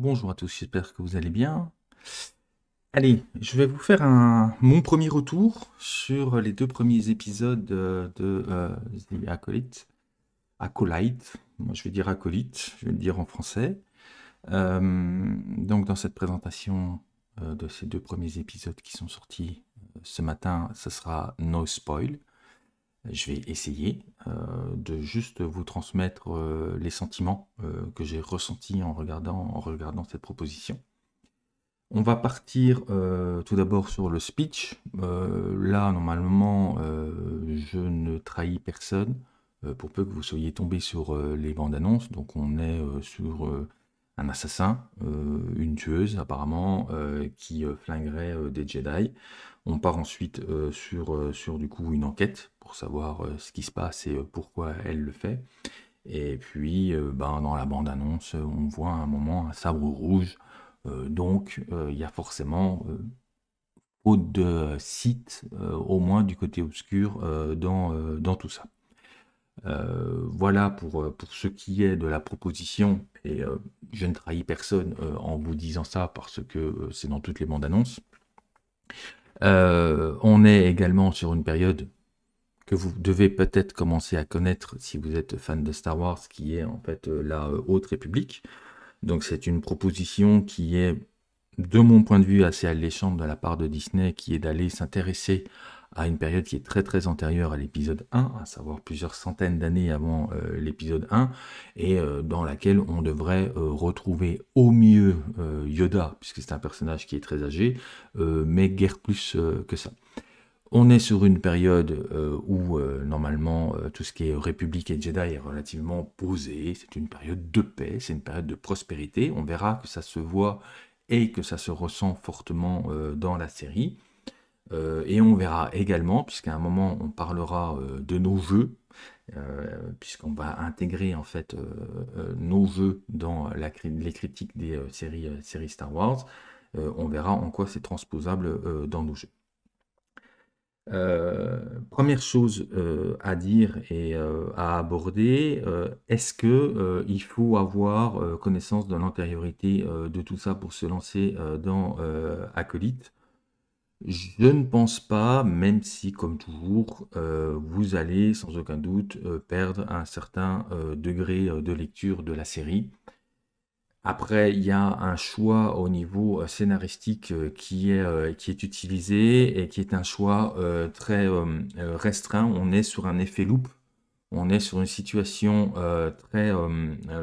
Bonjour à tous, j'espère que vous allez bien. Allez, je vais vous faire mon premier retour sur les deux premiers épisodes euh, de, euh, Acolyte. Acolyte, je vais dire acolyte, je vais le dire en français. Euh, donc dans cette présentation de ces deux premiers épisodes qui sont sortis ce matin, ce sera no spoil je vais essayer euh, de juste vous transmettre euh, les sentiments euh, que j'ai ressentis en regardant, en regardant cette proposition. On va partir tout d'abord sur le speech. là, normalement, je ne trahis personne, pour peu que vous soyez tombé sur les bandes annonces. Donc, on est sur un assassin, une tueuse apparemment, qui flinguerait des Jedi. On part ensuite euh, sur, euh, sur du coup une enquête pour savoir euh, ce qui se passe et pourquoi elle le fait. Et puis ben, dans la bande-annonce, on voit à un moment un sabre rouge. donc il y a forcément faute de site, au moins du côté obscur, dans, dans tout ça. voilà pour, pour ce qui est de la proposition, et je ne trahis personne en vous disant ça parce que c'est dans toutes les bandes annonces. Euh, on est également sur une période que vous devez peut-être commencer à connaître si vous êtes fan de Star Wars, qui est en fait euh, la euh, Haute République. Donc c'est une proposition qui est, de mon point de vue, assez alléchante de la part de Disney, qui est d'aller s'intéresser à une période qui est très très antérieure à l'épisode 1, à savoir plusieurs centaines d'années avant euh, l'épisode 1, et euh, dans laquelle on devrait euh, retrouver au mieux Yoda, puisque c'est un personnage qui est très âgé, mais guère plus que ça. On est sur une période où normalement tout ce qui est République et Jedi est relativement posé, c'est une période de paix, c'est une période de prospérité, on verra que ça se voit et que ça se ressent fortement dans la série. Euh, et on verra également, puisqu'à un moment on parlera euh, de nos jeux, euh, puisqu'on va intégrer en fait nos jeux dans les critiques des séries, Star Wars, on verra en quoi c'est transposable dans nos jeux. première chose à dire et à aborder, est-ce qu'il faut avoir connaissance de l'antériorité de tout ça pour se lancer dans Acolyte je ne pense pas, même si, comme toujours, euh, vous allez sans aucun doute euh, perdre un certain euh, degré de lecture de la série. Après, il y a un choix au niveau scénaristique qui est, utilisé et qui est un choix très restreint. On est sur un effet loop. On est sur une situation très,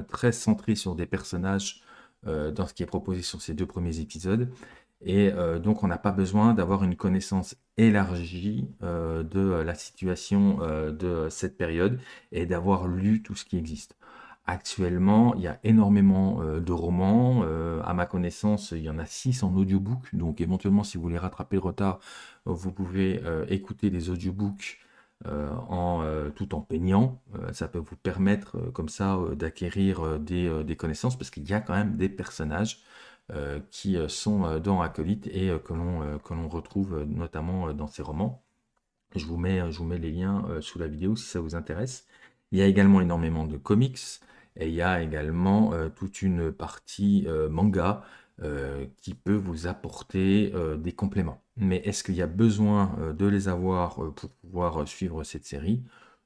très centrée sur des personnages dans ce qui est proposé sur ces deux premiers épisodes. Et euh, donc, on n'a pas besoin d'avoir une connaissance élargie euh, de la situation euh, de cette période et d'avoir lu tout ce qui existe. Actuellement, il y a énormément de romans. à ma connaissance, il y en a 6 en audiobook. Donc, éventuellement, si vous voulez rattraper le retard, vous pouvez écouter des audiobooks tout en peignant. ça peut vous permettre comme ça d'acquérir des, connaissances parce qu'il y a quand même des personnages euh, qui euh, sont euh, dans Acolyte et que l'on retrouve notamment dans ses romans. Je vous mets, je vous mets les liens sous la vidéo si ça vous intéresse. Il y a également énormément de comics et il y a également toute une partie manga qui peut vous apporter des compléments. Mais est-ce qu'il y a besoin de les avoir pour pouvoir suivre cette série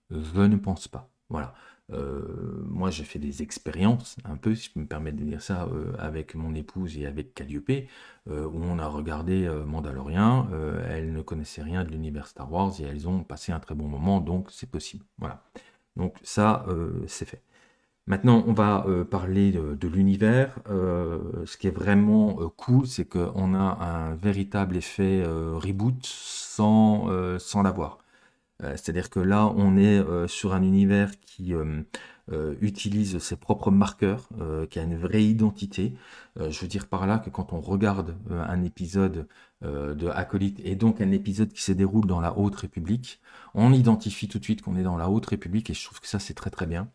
Je ne pense pas. Voilà. Euh, moi, j'ai fait des expériences, un peu, si je me permets de dire ça, euh, avec mon épouse et avec Calliope, euh, où on a regardé Mandalorian. elles ne connaissaient rien de l'univers Star Wars et elles ont passé un très bon moment, donc c'est possible. Voilà. Donc ça, c'est fait. Maintenant, on va parler de, l'univers. ce qui est vraiment cool, c'est qu'on a un véritable effet reboot sans, sans l'avoir. Euh, c'est-à-dire que là, on est euh, sur un univers qui euh, utilise ses propres marqueurs, qui a une vraie identité. je veux dire par là que quand on regarde un épisode de Acolyte et donc un épisode qui se déroule dans la Haute République, on identifie tout de suite qu'on est dans la Haute République et je trouve que ça, c'est très très bien.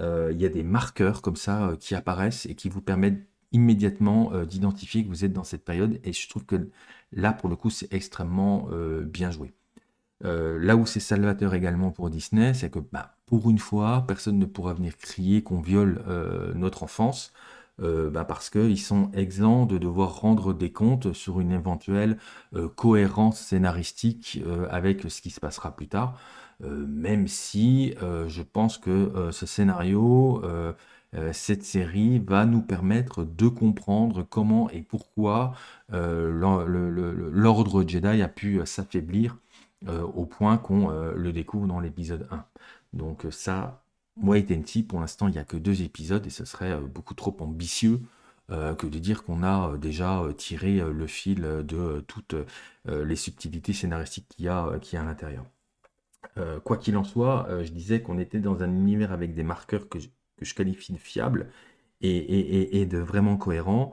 Il y a des marqueurs comme ça qui apparaissent et qui vous permettent immédiatement d'identifier que vous êtes dans cette période et je trouve que là, pour le coup, c'est extrêmement bien joué. Euh, là où c'est salvateur également pour Disney, c'est que bah, pour une fois, personne ne pourra venir crier qu'on viole euh, notre enfance. Euh, bah, parce qu'ils sont exempts de devoir rendre des comptes sur une éventuelle cohérence scénaristique avec ce qui se passera plus tard, même si je pense que ce scénario, cette série va nous permettre de comprendre comment et pourquoi l'ordre Jedi a pu s'affaiblir euh, au point qu'on euh, le découvre dans l'épisode 1. Donc euh, ça, moi et See, pour l'instant, il n'y a que deux épisodes et ce serait beaucoup trop ambitieux que de dire qu'on a déjà tiré le fil de toutes les subtilités scénaristiques qu'il y, a à l'intérieur. quoi qu'il en soit, je disais qu'on était dans un univers avec des marqueurs que je, que qualifie de fiables et, et, de vraiment cohérents.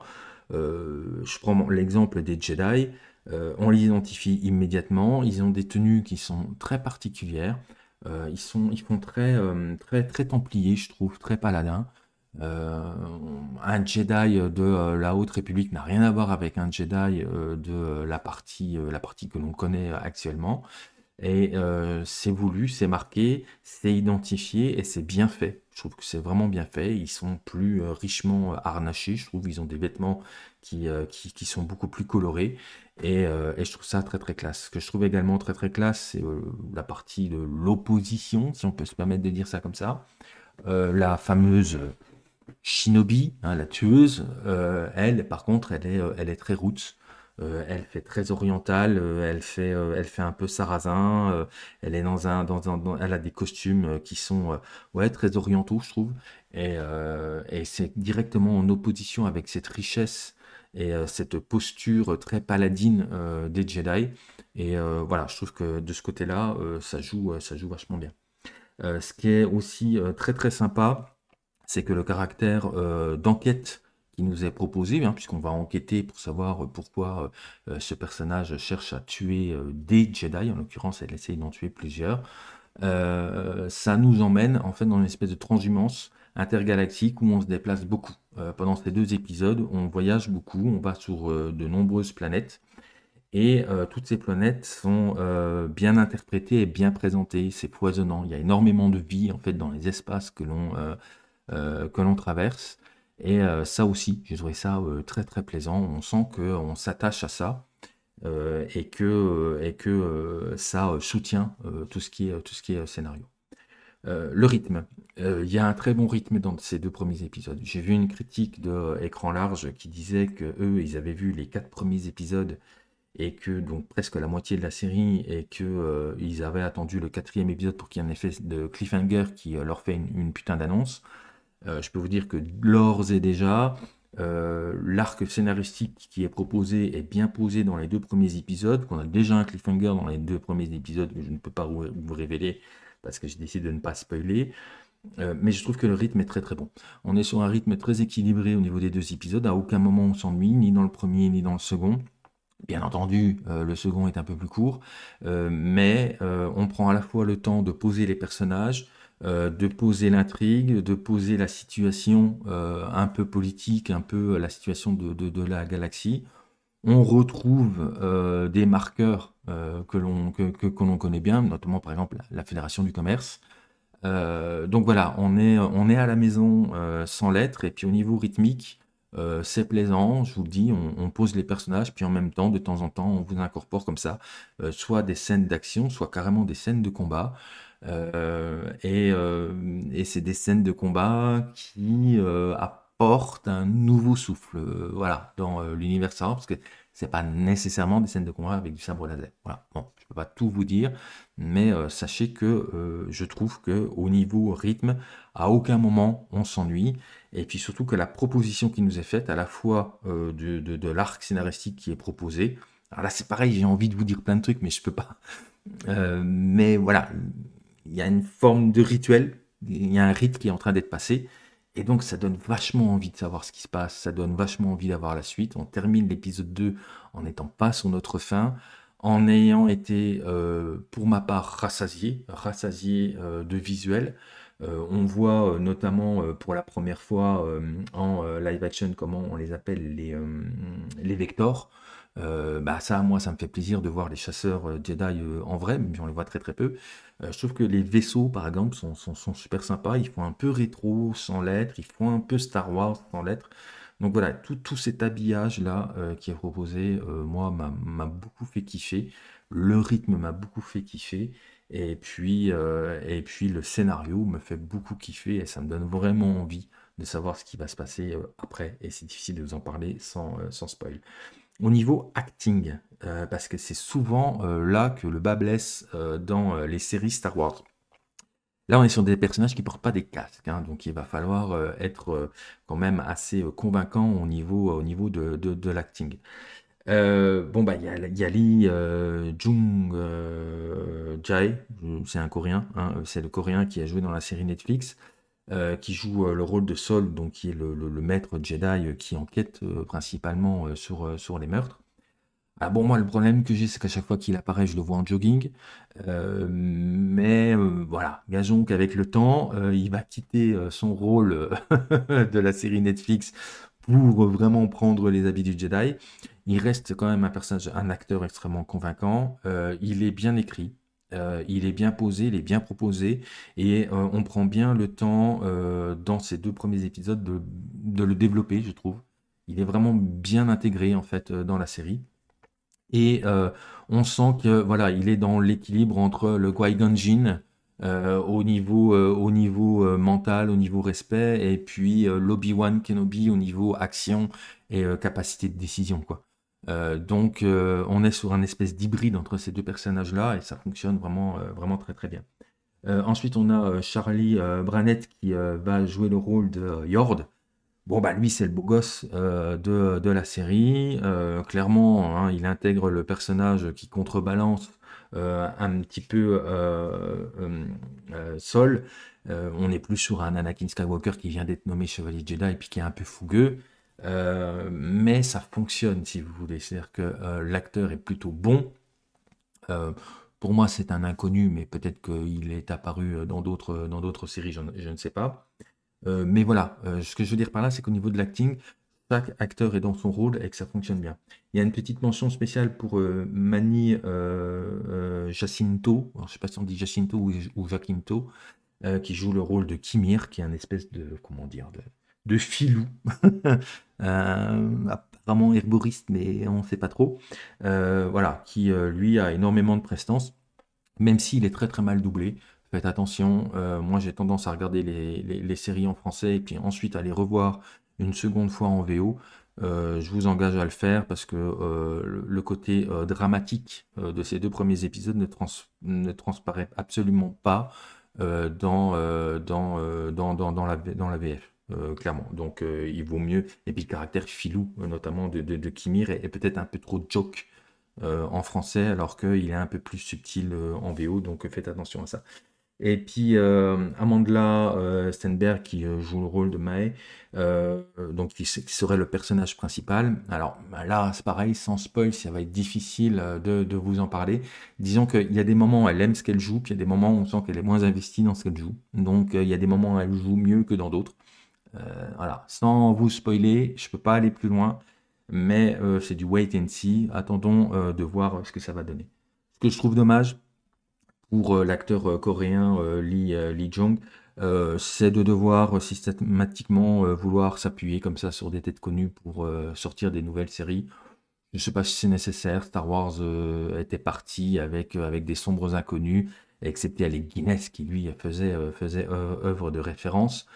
Euh, je prends l'exemple des Jedi, euh, on les identifie immédiatement, ils ont des tenues qui sont très particulières, euh, ils, sont, ils font très, très, templiers, je trouve, très paladins. un Jedi de la Haute République n'a rien à voir avec un Jedi de la partie, la partie que l'on connaît actuellement. Et c'est voulu, c'est marqué, c'est identifié et c'est bien fait. Je trouve que c'est vraiment bien fait. Ils sont plus euh, richement euh, harnachés. Je trouve qu'ils ont des vêtements euh, qui, qui, sont beaucoup plus colorés. Et, je trouve ça très très classe. Ce que je trouve également très très classe, c'est la partie de l'opposition, si on peut se permettre de dire ça comme ça. la fameuse Shinobi, hein, la tueuse, elle, par contre, elle est, elle est très roots. Euh, elle fait très orientale, euh, elle fait, euh, elle fait un peu sarrasin. elle est dans un, dans un dans, elle a des costumes qui sont, ouais, très orientaux, je trouve. Et, et c'est directement en opposition avec cette richesse et cette posture très paladine des Jedi. Et voilà, je trouve que de ce côté-là, ça joue, ça joue vachement bien. ce qui est aussi très très sympa, c'est que le caractère d'enquête qui nous est proposé, hein, puisqu'on va enquêter pour savoir euh, pourquoi euh, euh, ce personnage cherche à tuer des Jedi, en l'occurrence elle essaye d'en tuer plusieurs, ça nous emmène en fait dans une espèce de transhumance intergalactique où on se déplace beaucoup. pendant ces deux épisodes, on voyage beaucoup, on va sur de nombreuses planètes. Et toutes ces planètes sont bien interprétées et bien présentées, c'est poisonnant, il y a énormément de vie en fait dans les espaces que l'on que l'on traverse. Et euh, ça aussi, je trouvé ça euh, très très plaisant. On sent qu'on euh, s'attache à ça et que, ça soutient tout ce qui est, scénario. le rythme. Il y a un très bon rythme dans ces deux premiers épisodes. J'ai vu une critique d'écran Écran Large qui disait que eux, ils avaient vu les quatre premiers épisodes et que donc presque la moitié de la série et qu'ils ils avaient attendu le quatrième épisode pour qu'il y ait un effet de cliffhanger qui leur fait une putain d'annonce. Euh, je peux vous dire que lors et déjà, euh, l'arc scénaristique qui est proposé est bien posé dans les deux premiers épisodes, qu'on a déjà un cliffhanger dans les deux premiers épisodes que je ne peux pas vous, révéler parce que j'ai décidé de ne pas spoiler. Euh, mais je trouve que le rythme est très très bon. On est sur un rythme très équilibré au niveau des deux épisodes. À aucun moment on s'ennuie, ni dans le premier ni dans le second. Bien entendu, le second est un peu plus court, mais on prend à la fois le temps de poser les personnages, euh, de poser l'intrigue, de poser la situation euh, un peu politique, un peu la situation de, la galaxie. On retrouve euh, des marqueurs que l'on que, que, connaît bien, notamment par exemple la, Fédération du commerce. donc voilà, on est, on est à la maison sans lettres, et puis au niveau rythmique, c'est plaisant, je vous le dis, on, pose les personnages, puis en même temps, de temps en temps, on vous incorpore comme ça, soit des scènes d'action, soit carrément des scènes de combat. Euh, euh, et, c'est des scènes de combat qui euh, apportent un nouveau souffle voilà, dans l'univers Star parce que c'est pas nécessairement des scènes de combat avec du sabre laser. Voilà. Bon, je peux pas tout vous dire, mais sachez que je trouve que au niveau rythme, à aucun moment on s'ennuie, et puis surtout que la proposition qui nous est faite, à la fois de, de l'arc scénaristique qui est proposé. Alors là, c'est pareil, j'ai envie de vous dire plein de trucs, mais je peux pas. mais voilà, il y a une forme de rituel, il y a un rite qui est en train d'être passé. Et donc, ça donne vachement envie de savoir ce qui se passe, ça donne vachement envie d'avoir la suite. On termine l'épisode 2 en n'étant pas sur notre fin, en ayant été, euh, pour ma part, rassasié, rassasié euh, de visuel, euh, on voit notamment pour la première fois en live action comment on les appelle les, les vectors. Euh, bah ça, moi, ça me fait plaisir de voir les chasseurs euh, Jedi euh, en vrai, mais on les voit très très peu. Euh, je trouve que les vaisseaux, par exemple, sont, sont, super sympas. Ils font un peu rétro sans lettres ils font un peu Star Wars sans lettres Donc voilà, tout, tout cet habillage-là qui est proposé, moi, m'a beaucoup fait kiffer. Le rythme m'a beaucoup fait kiffer. Et puis, et puis le scénario me fait beaucoup kiffer et ça me donne vraiment envie de savoir ce qui va se passer après. Et c'est difficile de vous en parler sans, sans spoil. Au niveau acting, euh, parce que c'est souvent euh, là que le bas blesse euh, dans les séries Star Wars. Là, on est sur des personnages qui portent pas des casques, hein, donc il va falloir être quand même assez convaincant au niveau, au niveau de, l'acting. bon, bah, il y, a, Lee Jung Jae, c'est un coréen, hein, c'est le coréen qui a joué dans la série Netflix. Euh, qui joue euh, le rôle de Sol, donc qui est le, maître Jedi euh, qui enquête principalement sur, sur les meurtres. Ah bon, moi, le problème que j'ai, c'est qu'à chaque fois qu'il apparaît, je le vois en jogging. mais voilà, gageons qu'avec le temps, il va quitter son rôle de la série Netflix pour vraiment prendre les habits du Jedi. Il reste quand même un personnage, un acteur extrêmement convaincant. il est bien écrit. Euh, il est bien posé, il est bien proposé et euh, on prend bien le temps euh, dans ces deux premiers épisodes de, le développer, je trouve. Il est vraiment bien intégré en fait dans la série. Et on sent que voilà, il est dans l'équilibre entre le Qui-Gon au niveau, au niveau mental, au niveau respect, et puis l'Obi-Wan Kenobi au niveau action et capacité de décision. quoi. Euh, donc euh, on est sur un espèce d'hybride entre ces deux personnages-là et ça fonctionne vraiment, euh, vraiment très très bien. ensuite on a Charlie brannett qui va jouer le rôle de Yord. Bon bah lui c'est le beau gosse de, la série. clairement hein, il intègre le personnage qui contrebalance un petit peu Sol. on n'est plus sur un Anakin Skywalker qui vient d'être nommé Chevalier Jedi et puis qui est un peu fougueux. Euh, mais ça fonctionne si vous voulez. C'est-à-dire que euh, l'acteur est plutôt bon. Euh, pour moi, c'est un inconnu, mais peut-être qu'il est apparu dans d'autres, dans d'autres séries, je, ne sais pas. mais voilà, ce que je veux dire par là, c'est qu'au niveau de l'acting, chaque acteur est dans son rôle et que ça fonctionne bien. Il y a une petite mention spéciale pour Mani Jacinto, je ne sais pas si on dit Jacinto ou, ou Jacinto, qui joue le rôle de Kimir, qui est un espèce de, comment dire, de, de filou, euh, apparemment herboriste, mais on ne sait pas trop, euh, voilà, qui euh, lui a énormément de prestance, même s'il est très très mal doublé. Faites attention, moi j'ai tendance à regarder les, séries en français et puis ensuite à les revoir une seconde fois en VO. je vous engage à le faire parce que le côté dramatique de ces deux premiers épisodes ne, transparaît absolument pas dans la VF. Euh, clairement. Donc euh, il vaut mieux. Et puis le caractère filou, euh, notamment de, Kimir, est, peut-être un peu trop joke en français, alors qu'il est un peu plus subtil en VO. Donc faites attention à ça. Et puis Amanda Stenberg qui joue le rôle de Mae, donc qui, serait le personnage principal. Alors bah, là, c'est pareil, sans spoil, ça va être difficile de, de vous en parler. Disons qu'il y a des moments où elle aime ce qu'elle joue, puis il y a des moments où on sent qu'elle est moins investie dans ce qu'elle joue. Donc il y a des moments où elle joue mieux que dans d'autres. Euh, voilà, sans vous spoiler, je ne peux pas aller plus loin, mais euh, c'est du wait and see. Attendons euh, de voir ce que ça va donner. Ce que je trouve dommage pour l'acteur coréen Lee, Lee Jong, c'est de devoir systématiquement vouloir s'appuyer comme ça sur des têtes connues pour sortir des nouvelles séries. Je ne sais pas si c'est nécessaire. Star Wars était parti avec, avec des sombres inconnus, excepté Alec Guinness qui lui faisait, faisait œuvre de référence.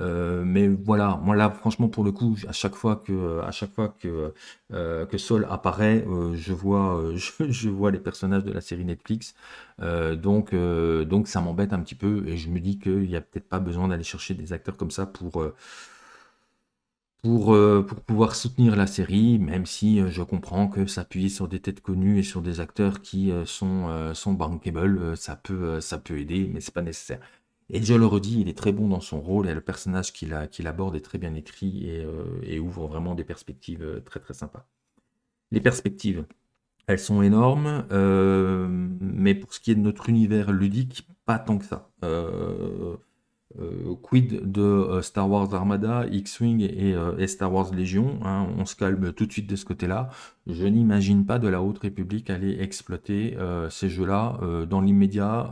Euh, mais voilà, moi là, franchement, pour le coup, à chaque fois que, à chaque fois que, euh, que Sol apparaît, euh, je, vois, je, vois les personnages de la série Netflix. donc, donc ça m'embête un petit peu et je me dis qu'il n'y a peut-être pas besoin d'aller chercher des acteurs comme ça pour. Pour, pour, pouvoir soutenir la série, même si je comprends que s'appuyer sur des têtes connues et sur des acteurs qui sont, sont bankable, ça peut, ça peut aider, mais c'est pas nécessaire. Et je le redis, il est très bon dans son rôle et le personnage qu'il aborde est très bien écrit et, euh, ouvre vraiment des perspectives euh, très très sympas. Les perspectives, elles sont énormes, euh, mais pour ce qui est de notre univers ludique, pas tant que ça. quid de Star Wars Armada, X-Wing et, Star Wars Légion hein, On se calme tout de suite de ce côté-là. Je n'imagine pas de la Haute République aller exploiter ces jeux-là dans l'immédiat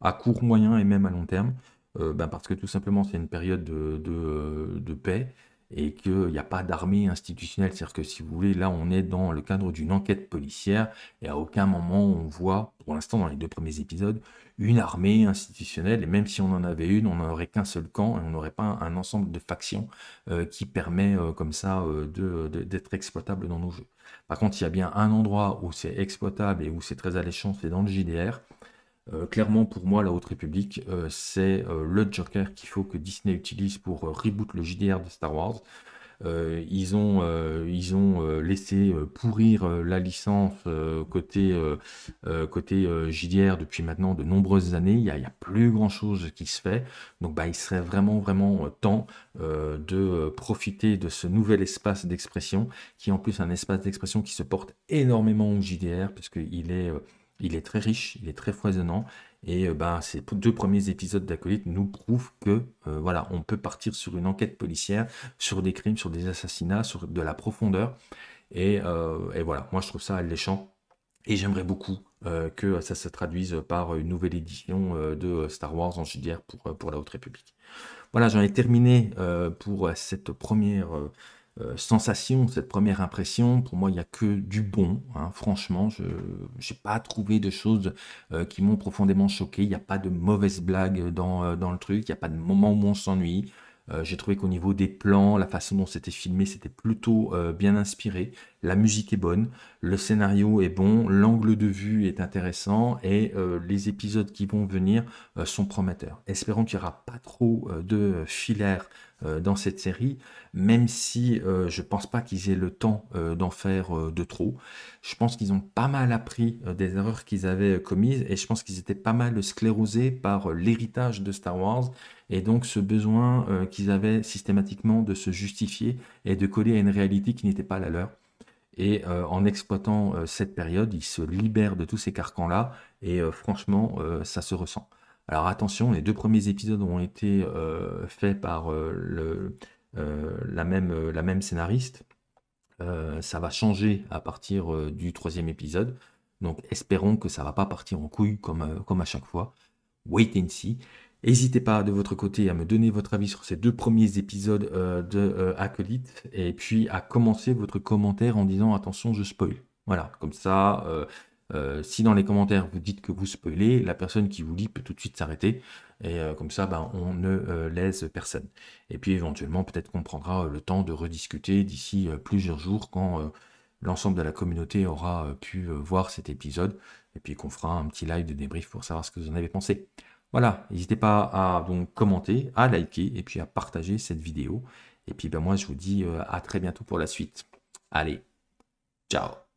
à court, moyen et même à long terme, euh, ben parce que tout simplement c'est une période euh, de, paix et qu'il n'y a pas d'armée institutionnelle. C'est-à-dire que si vous voulez, là on est dans le cadre d'une enquête policière et à aucun moment on voit, pour l'instant dans les deux premiers épisodes, une armée institutionnelle. Et même si on en avait une, on n'aurait qu'un seul camp et on n'aurait pas un, ensemble de factions euh, qui permet comme ça d'être exploitable dans nos jeux. Par contre, il y a bien un endroit où c'est exploitable et où c'est très alléchant, c'est dans le JDR. Euh, clairement, pour moi, la Haute République, euh, c'est euh, le Joker qu'il faut que Disney utilise pour reboot le JDR de Star Wars. ils ont, ils ont laissé pourrir la licence côté, côté JDR depuis maintenant de nombreuses années. Il n'y a, plus grand-chose qui se fait. Donc, bah, il serait vraiment, vraiment temps de profiter de ce nouvel espace d'expression, qui est en plus un espace d'expression qui se porte énormément au JDR, parce il est il est très riche, il est très foisonnant. Et euh, ben, ces deux premiers épisodes d'Acolyte nous prouvent que euh, voilà, on peut partir sur une enquête policière, sur des crimes, sur des assassinats, sur de la profondeur. Et, euh, voilà, moi je trouve ça alléchant. Et j'aimerais beaucoup que ça se traduise par une nouvelle édition de Star Wars en judiaire pour, pour la Haute République. Voilà, j'en ai terminé pour cette première euh, sensation, cette première impression, pour moi, il n'y a que du bon. Hein. Franchement, je n'ai pas trouvé de choses euh, qui m'ont profondément choqué. Il n'y a pas de mauvaise blague dans, euh, dans le truc. Il n'y a pas de moment où on s'ennuie. J'ai trouvé qu'au niveau des plans, la façon dont c'était filmé, c'était plutôt bien inspiré la musique est bonne, le scénario est bon, l'angle de vue est intéressant et euh, les épisodes qui vont venir euh, sont prometteurs. Espérons qu'il n'y aura pas trop euh, de filaires dans cette série, même si je ne pense pas qu'ils aient le temps d'en faire de trop. Je pense qu'ils ont pas mal appris des erreurs qu'ils avaient commises et je pense qu'ils étaient pas mal sclérosés par l'héritage de Star Wars et donc ce besoin qu'ils avaient systématiquement de se justifier et de coller à une réalité qui n'était pas la leur. Et euh, en exploitant euh, cette période, il se libère de tous ces carcans-là. Et euh, franchement, ça se ressent. Alors attention, les deux premiers épisodes ont été faits par la, même, la, même, scénariste. ça va changer à partir du troisième épisode. Donc espérons que ça va pas partir en couille comme, comme à chaque fois. Wait and see. N'hésitez pas de votre côté à me donner votre avis sur ces deux premiers épisodes euh, de euh, Acolyte et puis à commencer votre commentaire en disant attention, je spoil. Voilà, comme ça, euh, si dans les commentaires vous dites que vous spoilez, la personne qui vous lit peut tout de suite s'arrêter et comme ça, ben, on ne laisse personne. Et puis éventuellement, peut-être qu'on prendra le temps de rediscuter d'ici plusieurs jours quand l'ensemble de la communauté aura pu voir cet épisode et puis qu'on fera un petit live de débrief pour savoir ce que vous en avez pensé. Voilà, n'hésitez pas à donc commenter, à liker et puis à partager cette vidéo. Et puis ben moi je vous dis euh, à très bientôt pour la suite. Allez, ciao